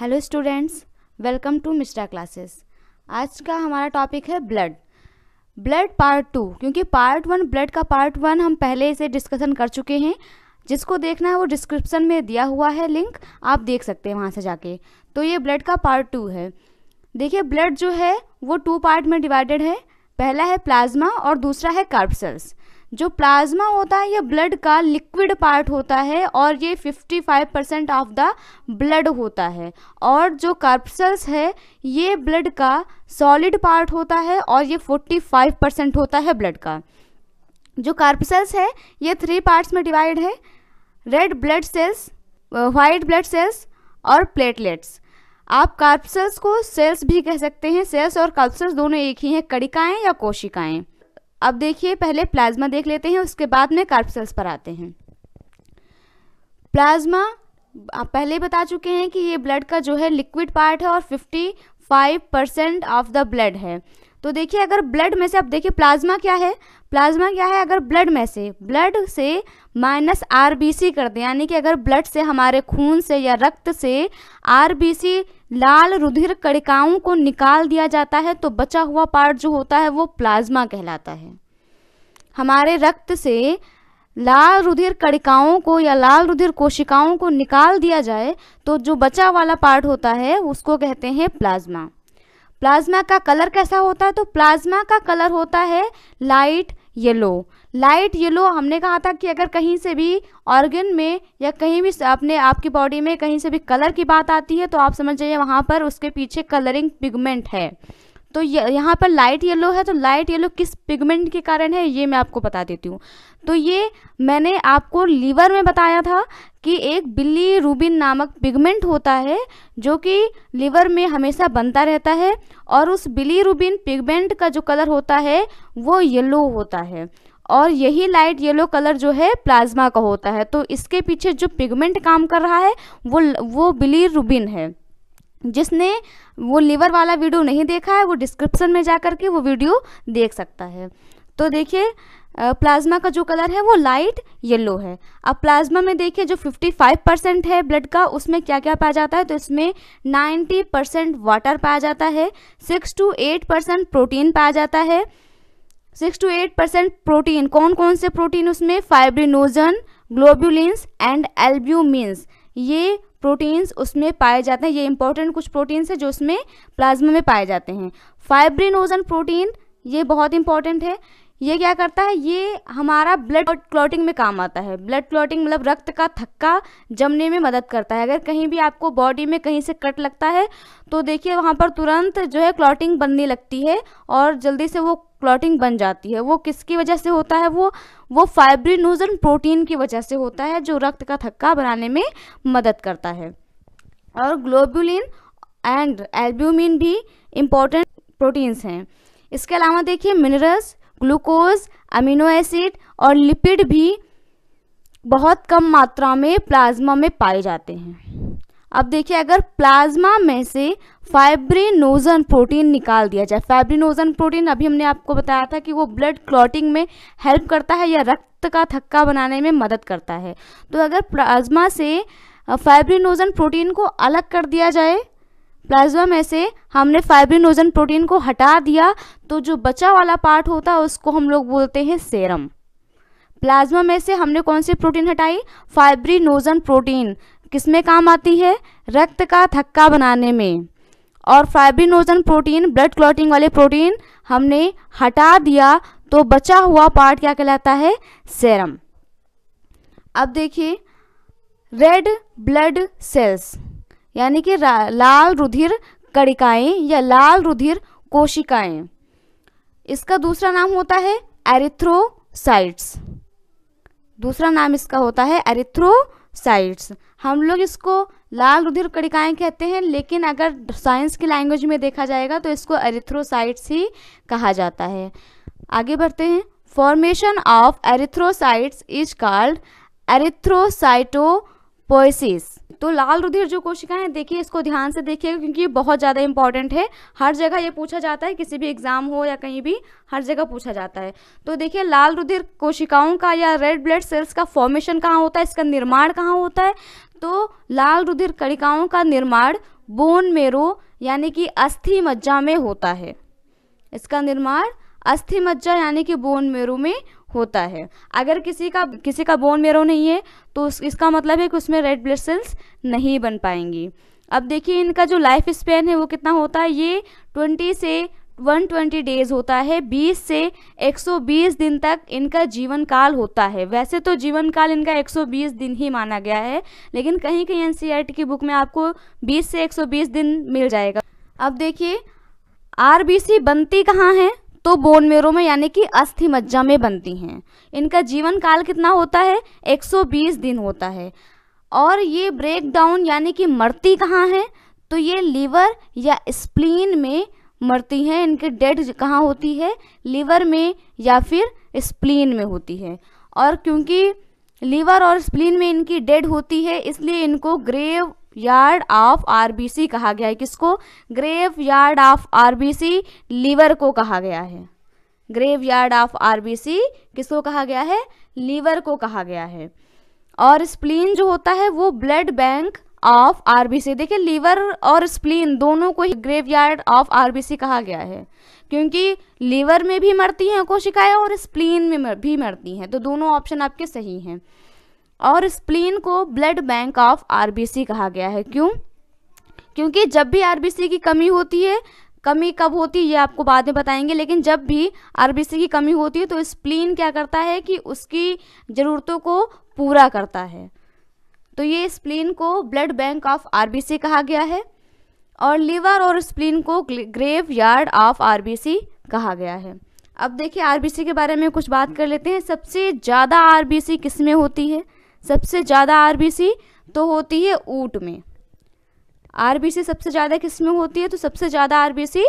hello students welcome to Mishra classes आज का हमारा टॉपिक है ब्लड ब्लड पार्ट टू क्योंकि पार्ट वन ब्लड का पार्ट वन हम पहले से डिस्कशन कर चुके हैं जिसको देखना है वो डिस्क्रिप्शन में दिया हुआ है लिंक आप देख सकते हैं वहाँ से जाके तो ये ब्लड का पार्ट टू है देखिए ब्लड जो है वो टू पार्ट में डिवाइडेड है पहला है प्लाज्मा और दूसरा है कार्पसल्स जो प्लाज्मा होता है ये ब्लड का लिक्विड पार्ट होता है और ये 55 परसेंट ऑफ द ब्लड होता है और जो कार्पसल्स है ये ब्लड का सॉलिड पार्ट होता है और ये 45 परसेंट होता है ब्लड का जो कार्पसल्स है ये थ्री पार्ट्स में डिवाइड है red blood cells white blood cells और प्लेटलेट्स आप कार्पसल्स को सेल्स भी कह सकते हैं सेल्स और कार्पसल्स दोनों एक ही हैं कड़िकाएँ या कोशिकाएँ अब देखिए पहले प्लाज्मा देख लेते हैं उसके बाद में कार्प सेल्स पर आते हैं प्लाज्मा आप पहले बता चुके हैं कि ये ब्लड का जो है लिक्विड पार्ट है और 55 परसेंट ऑफ द ब्लड है तो देखिए अगर ब्लड में से आप देखिए प्लाज्मा क्या है प्लाज्मा क्या है अगर ब्लड में से ब्लड से माइनस आर कर दें यानी कि अगर ब्लड से हमारे खून से या रक्त से आर लाल रुधिर कणिकाओं को निकाल दिया जाता है तो बचा हुआ पार्ट जो होता है वो प्लाज्मा कहलाता है हमारे रक्त से लाल रुधिर कणिकाओं को या लाल रुधिर कोशिकाओं को निकाल दिया जाए तो जो बचा वाला पार्ट होता है उसको कहते हैं प्लाज्मा प्लाज्मा का कलर कैसा होता है तो प्लाज्मा का कलर होता है लाइट येलो लाइट येलो हमने कहा था कि अगर कहीं से भी ऑर्गन में या कहीं भी अपने आपकी बॉडी में कहीं से भी कलर की बात आती है तो आप समझ जाइए वहाँ पर उसके पीछे कलरिंग पिगमेंट है तो यहाँ पर लाइट येलो है तो लाइट येलो किस पिगमेंट के कारण है ये मैं आपको बता देती हूँ तो ये मैंने आपको लीवर में बताया था कि एक बिल्ली रूबिन नामक पिगमेंट होता है जो कि लीवर में हमेशा बनता रहता है और उस बिली रूबिन पिगमेंट का जो कलर होता है वो येलो होता है और यही लाइट येलो कलर जो है प्लाज्मा का होता है तो इसके पीछे जो पिगमेंट काम कर रहा है वो वो बिली रूबिन है जिसने वो लीवर वाला वीडियो नहीं देखा है वो डिस्क्रिप्सन में जा कर के वो वीडियो देख सकता है तो देखिए प्लाज्मा का जो कलर है वो लाइट येलो है अब प्लाज्मा में देखिए जो 55 परसेंट है ब्लड का उसमें क्या क्या पाया जाता है तो इसमें 90 परसेंट वाटर पाया जाता है 6 टू 8 परसेंट प्रोटीन पाया जाता है 6 टू 8 परसेंट प्रोटीन कौन कौन से प्रोटीन उसमें फाइब्रिनोजन ग्लोब्यूलिन्स एंड एल्ब्यूमिन्स ये प्रोटीन्स उसमें पाए जाते हैं ये इंपॉर्टेंट कुछ प्रोटीन्स हैं जो उसमें प्लाज्मा में पाए जाते हैं फाइब्रिनोजन प्रोटीन ये बहुत इंपॉर्टेंट है ये क्या करता है ये हमारा ब्लड क्लॉटिंग में काम आता है ब्लड क्लॉटिंग मतलब रक्त का थक्का जमने में मदद करता है अगर कहीं भी आपको बॉडी में कहीं से कट लगता है तो देखिए वहाँ पर तुरंत जो है क्लॉटिंग बनने लगती है और जल्दी से वो क्लॉटिंग बन जाती है वो किसकी वजह से होता है वो वो फाइब्रिनोजन प्रोटीन की वजह से होता है जो रक्त का थक्का बनाने में मदद करता है और ग्लोबुलिन एंड एल्ब्यूमिन भी इम्पोर्टेंट प्रोटीन्स हैं इसके अलावा देखिए मिनरल्स ग्लूकोज अमीनो एसिड और लिपिड भी बहुत कम मात्रा में प्लाज्मा में पाए जाते हैं अब देखिए अगर प्लाज्मा में से फाइब्रिनोजन प्रोटीन निकाल दिया जाए फाइब्रिनोजन प्रोटीन अभी हमने आपको बताया था कि वो ब्लड क्लॉटिंग में हेल्प करता है या रक्त का थक्का बनाने में मदद करता है तो अगर प्लाज्मा से फाइब्रिनोजन प्रोटीन को अलग कर दिया जाए प्लाज्मा में से हमने फाइब्रिनोजन प्रोटीन को हटा दिया तो जो बचा वाला पार्ट होता है उसको हम लोग बोलते हैं सेरम प्लाज्मा में से हमने कौन सी प्रोटीन हटाई फाइब्रिनोजन प्रोटीन किस में काम आती है रक्त का थक्का बनाने में और फाइब्रिनोजन प्रोटीन ब्लड क्लॉटिंग वाले प्रोटीन हमने हटा दिया तो बचा हुआ पार्ट क्या कहलाता है सेरम अब देखिए रेड ब्लड सेल्स यानी कि लाल रुधिर कड़िकाएँ या लाल रुधिर कोशिकाएं इसका दूसरा नाम होता है एरिथ्रोसाइट्स दूसरा नाम इसका होता है एरिथ्रोसाइट्स हम लोग इसको लाल रुधिर कणिकाएं कहते हैं लेकिन अगर साइंस की लैंग्वेज में देखा जाएगा तो इसको एरिथ्रोसाइट्स ही कहा जाता है आगे बढ़ते हैं formation of erythrocytes is called erythrocytopoiesis तो लाल रुधिर जो कोशिकाएं देखिए इसको ध्यान से देखिएगा क्योंकि ये बहुत ज़्यादा इंपॉर्टेंट है हर जगह ये पूछा जाता है किसी भी एग्जाम हो या कहीं भी हर जगह पूछा जाता है तो देखिए लाल रुधिर कोशिकाओं का या रेड ब्लड सेल्स का फॉर्मेशन कहाँ होता है इसका निर्माण कहाँ होता है तो लाल रुधिर कणिकाओं का निर्माण बोन मेरो यानी कि अस्थि मज्जा में होता है इसका निर्माण अस्थि मज्जा यानी कि बोन मेरो में होता है अगर किसी का किसी का बोन मेरो नहीं है तो इसका मतलब है कि उसमें रेड ब्लड सेल्स नहीं बन पाएंगी अब देखिए इनका जो लाइफ स्पेन है वो कितना होता है ये ट्वेंटी से 120 डेज होता है 20 से 120 दिन तक इनका जीवन काल होता है वैसे तो जीवन काल इनका 120 दिन ही माना गया है लेकिन कहीं कहीं एन की बुक में आपको 20 से 120 दिन मिल जाएगा अब देखिए आरबीसी बनती कहाँ है तो बोन मेरो में यानी कि अस्थि मज्जा में बनती हैं इनका जीवन काल कितना होता है बीस दिन होता है और ये ब्रेक डाउन यानी कि मरती कहाँ है तो ये लीवर या स्प्लीन में मरती हैं इनके डेड कहाँ होती है लीवर में या फिर स्प्लीन में होती है और क्योंकि लीवर और स्प्लीन में इनकी डेड होती है इसलिए इनको ग्रेव यार्ड ऑफ आरबीसी कहा गया है किसको graveyard of RBC liver को कहा गया है ग्रेव यार्ड ऑफ आरबीसी किसको कहा गया है लीवर को कहा गया है और स्प्लीन जो होता है वो ब्लड बैंक ऑफ आरबीसी देखिए लीवर और स्प्लीन दोनों को ही ग्रेवयार्ड ऑफ आरबीसी कहा गया है क्योंकि लीवर में भी मरती हैं कोशिकाएं और स्प्लीन में भी मरती हैं तो दोनों ऑप्शन आपके सही हैं और स्प्लीन को ब्लड बैंक ऑफ आरबीसी कहा गया है क्यों क्योंकि जब भी आरबीसी की कमी होती है कमी कब होती है ये आपको बाद में बताएंगे लेकिन जब भी आरबीसी की कमी होती है तो स्प्लीन क्या करता है कि उसकी ज़रूरतों को पूरा करता है तो ये स्प्लीन को ब्लड बैंक ऑफ आरबीसी कहा गया है और लीवर और स्प्लीन को ग्रेव यार्ड ऑफ आरबीसी कहा गया है अब देखिए आरबीसी के बारे में कुछ बात कर लेते हैं सबसे ज़्यादा आरबीसी किस में होती है सबसे ज़्यादा आरबीसी तो होती है ऊट में आरबीसी सबसे ज़्यादा किस में होती है तो सबसे ज़्यादा आरबीसी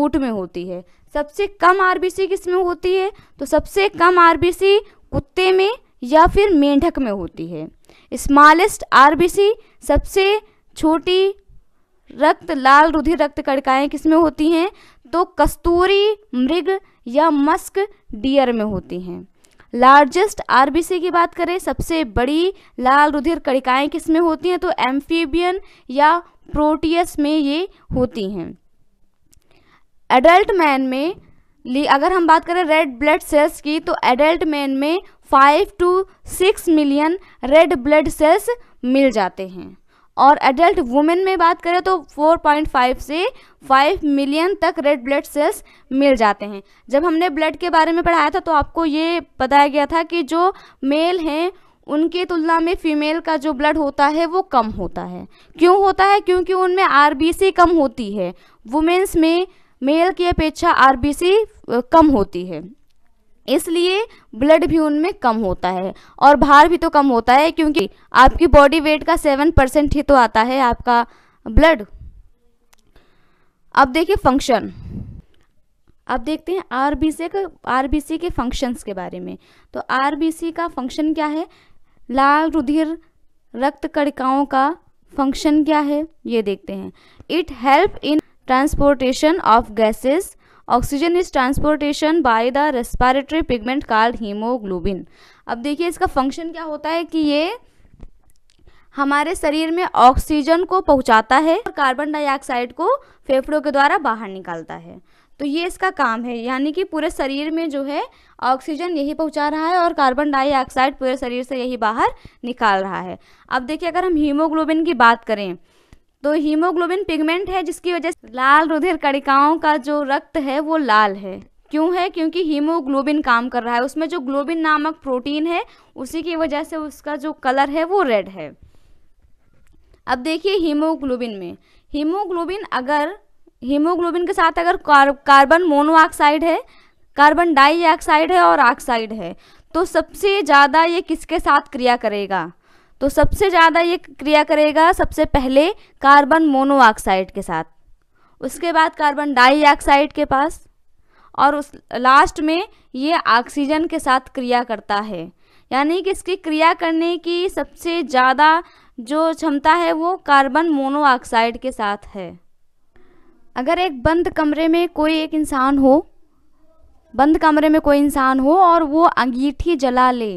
ऊट में होती है सबसे कम आरबीसी किस में होती है तो सबसे कम आरबीसी कुत्ते में या फिर मेंढक में होती है स्मॉलेस्ट आरबीसी सबसे छोटी रक्त लाल रुधिर रक्त कड़काएँ किस में होती हैं तो कस्तूरी मृग या मस्क डियर में होती हैं लार्जेस्ट आरबीसी की बात करें सबसे बड़ी लाल रुधिर कड़िकाएँ किस में होती हैं तो एम्फीबियन या प्रोटियस में ये होती हैं एडल्ट मैन में ली अगर हम बात करें रेड ब्लड सेल्स की तो एडल्ट मैन में five to six million red blood cells मिल जाते हैं और एडल्ट वुमेन में बात करें तो 4.5 से 5 मिलियन तक रेड ब्लड सेल्स मिल जाते हैं जब हमने ब्लड के बारे में पढ़ाया था तो आपको ये बताया गया था कि जो मेल हैं उनकी तुलना में फीमेल का जो ब्लड होता है वो कम होता है क्यों होता है क्योंकि उनमें आरबीसी कम होती है वुमेंस में मेल की अपेक्षा आरबीसी कम होती है इसलिए ब्लड भी उनमें कम होता है और भार भी तो कम होता है क्योंकि आपकी बॉडी वेट का सेवन परसेंट ही तो आता है आपका ब्लड अब देखिए फंक्शन अब देखते हैं आरबीसी का आरबीसी के फंक्शंस के बारे में तो आरबीसी का फंक्शन क्या है लाल रुधिर रक्त कणिकाओं का फंक्शन क्या है ये देखते हैं it help in transportation of gases oxygen is transportation by the respiratory pigment called haemoglobin अब देखिए इसका फंक्शन क्या होता है कि ये हमारे शरीर में ऑक्सीजन को पहुंचाता है और कार्बन डाइऑक्साइड को फेफड़ों के द्वारा बाहर निकालता है तो ये इसका काम है यानी कि पूरे शरीर में जो है ऑक्सीजन यही पहुंचा रहा है और कार्बन डाइऑक्साइड पूरे शरीर से यही बाहर निकाल रहा है अब देखिए अगर हम हीमोग्लोबिन की बात करें तो हीमोग्लोबिन पिगमेंट है जिसकी वजह से लाल रुधिर कणिकाओं का जो रक्त है वो लाल है क्यों है क्योंकि हीमोग्लोबिन काम कर रहा है उसमें जो ग्लोबिन नामक प्रोटीन है उसी की वजह से उसका जो कलर है वो रेड है अब देखिए हीमोग्लोबिन में हीमोग्लोबिन अगर हीमोग्लोबिन के साथ अगर कार, कार्बन मोनोऑक्साइड है कार्बन डाइऑक्साइड है और ऑक्साइड है तो सबसे ज़्यादा ये किसके साथ क्रिया करेगा तो सबसे ज़्यादा ये क्रिया करेगा सबसे पहले कार्बन मोनोऑक्साइड के साथ उसके बाद कार्बन डाइऑक्साइड के पास और उस लास्ट में ये ऑक्सीजन के साथ क्रिया करता है यानी कि इसकी क्रिया करने की सबसे ज़्यादा जो क्षमता है वो कार्बन मोनोऑक्साइड के साथ है अगर एक बंद कमरे में कोई एक इंसान हो बंद कमरे में कोई इंसान हो और वो अंगीठी जला ले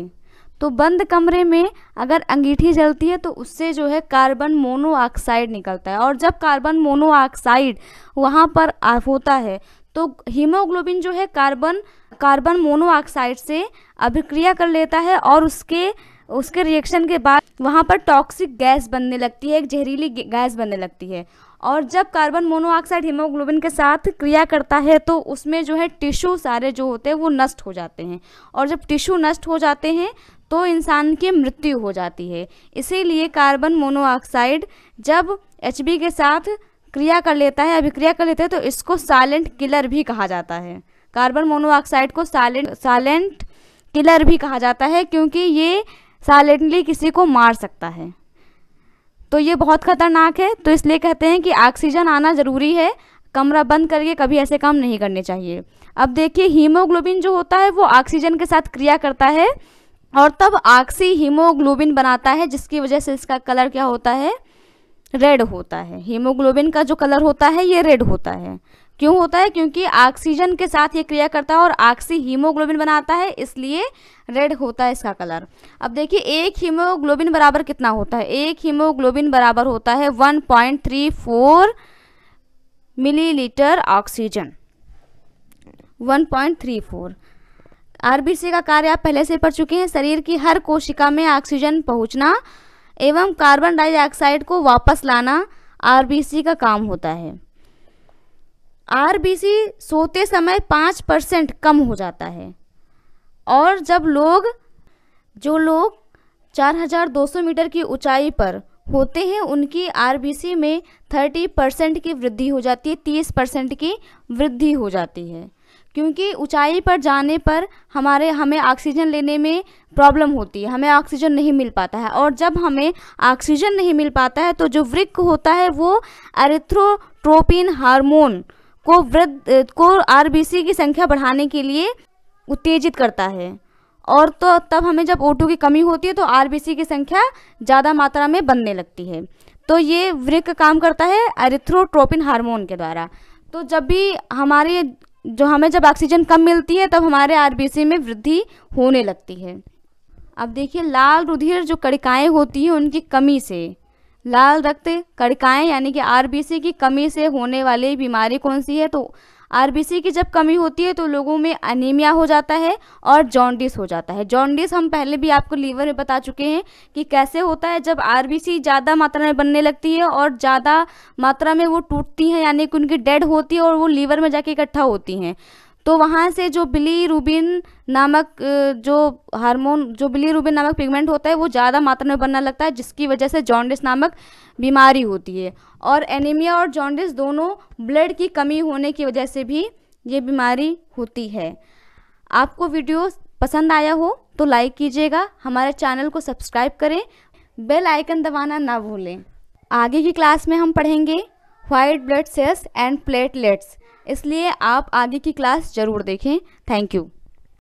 तो बंद कमरे में अगर अंगीठी जलती है तो उससे जो है कार्बन मोनोऑक्साइड निकलता है और जब कार्बन मोनोऑक्साइड वहाँ पर होता है तो हीमोग्लोबिन जो है कार्बन कार्बन मोनोऑक्साइड से अभिक्रिया कर लेता है और उसके उसके रिएक्शन के बाद वहाँ पर टॉक्सिक गैस बनने लगती है एक जहरीली गैस बनने लगती है और जब कार्बन मोनोऑक्साइड हीमोग्लोबिन के साथ क्रिया करता है तो उसमें जो है टिश्यू सारे जो होते हैं वो नष्ट हो जाते हैं और जब टिश्यू नष्ट हो जाते हैं तो इंसान की मृत्यु हो जाती है इसीलिए कार्बन मोनोऑक्साइड जब एच के साथ क्रिया कर लेता है अभिक्रिया कर लेता है तो इसको साइलेंट किलर भी कहा जाता है कार्बन मोनोऑक्साइड को साइलेंट साइलेंट किलर भी कहा जाता है क्योंकि ये साइलेंटली किसी को मार सकता है तो ये बहुत खतरनाक है तो इसलिए कहते हैं कि ऑक्सीजन आना ज़रूरी है कमरा बंद करके कभी ऐसे काम नहीं करने चाहिए अब देखिए हीमोग्लोबिन जो होता है वो ऑक्सीजन के साथ क्रिया करता है और तब आक्सी हीमोग्लोबिन बनाता है जिसकी वजह से इसका कलर क्या होता है रेड होता है हीमोग्लोबिन का जो कलर होता है ये रेड होता है क्यों होता है क्योंकि ऑक्सीजन के साथ ये क्रिया करता है और ऑक्सी हीमोग्लोबिन बनाता है इसलिए रेड होता है इसका कलर अब देखिए एक हीमोग्लोबिन बराबर कितना होता है एक हीमोग्लोबिन बराबर होता है 1.34 मिलीलीटर ऑक्सीजन 1.34 आरबीसी का कार्य आप पहले से पढ़ चुके हैं शरीर की हर कोशिका में ऑक्सीजन पहुंचना एवं कार्बन डाइऑक्साइड को वापस लाना आरबीसी का काम होता है आरबीसी सोते समय पाँच परसेंट कम हो जाता है और जब लोग जो लोग 4,200 मीटर की ऊंचाई पर होते हैं उनकी आरबीसी में 30 परसेंट की वृद्धि हो जाती है 30 परसेंट की वृद्धि हो जाती है क्योंकि ऊंचाई पर जाने पर हमारे हमें ऑक्सीजन लेने में प्रॉब्लम होती है हमें ऑक्सीजन नहीं मिल पाता है और जब हमें ऑक्सीजन नहीं मिल पाता है तो जो वृक्क होता है वो एरिथ्रोट्रोपिन हार्मोन को वृद्ध को आर की संख्या बढ़ाने के लिए उत्तेजित करता है और तो तब हमें जब ओ की कमी होती है तो आर की संख्या ज़्यादा मात्रा में बनने लगती है तो ये वृक्क काम करता है एरिथ्रोट्रोपिन हार्मोन के द्वारा तो जब भी हमारे जो हमें जब ऑक्सीजन कम मिलती है तब हमारे आरबीसी में वृद्धि होने लगती है अब देखिए लाल रुधिर जो कड़िकाएँ होती हैं उनकी कमी से लाल रक्त कड़िकाएँ यानी कि आरबीसी की कमी से होने वाली बीमारी कौन सी है तो आरबीसी की जब कमी होती है तो लोगों में अनीमिया हो जाता है और जॉन्डिस हो जाता है जॉन्डिस हम पहले भी आपको लीवर में बता चुके हैं कि कैसे होता है जब आरबीसी ज़्यादा मात्रा में बनने लगती है और ज़्यादा मात्रा में वो टूटती हैं यानी कि उनकी डेड होती है और वो लीवर में जाके इकट्ठा होती हैं तो वहाँ से जो बिली रूबिन नामक जो हार्मोन जो बिली रूबिन नामक पिगमेंट होता है वो ज़्यादा मात्रा में बनना लगता है जिसकी वजह से जॉन्डिस नामक बीमारी होती है और एनीमिया और जॉन्डिस दोनों ब्लड की कमी होने की वजह से भी ये बीमारी होती है आपको वीडियो पसंद आया हो तो लाइक कीजिएगा हमारे चैनल को सब्सक्राइब करें बेल आइकन दबाना ना भूलें आगे की क्लास में हम पढ़ेंगे white blood cells and platelets इसलिए आप आगे की क्लास ज़रूर देखें थैंक यू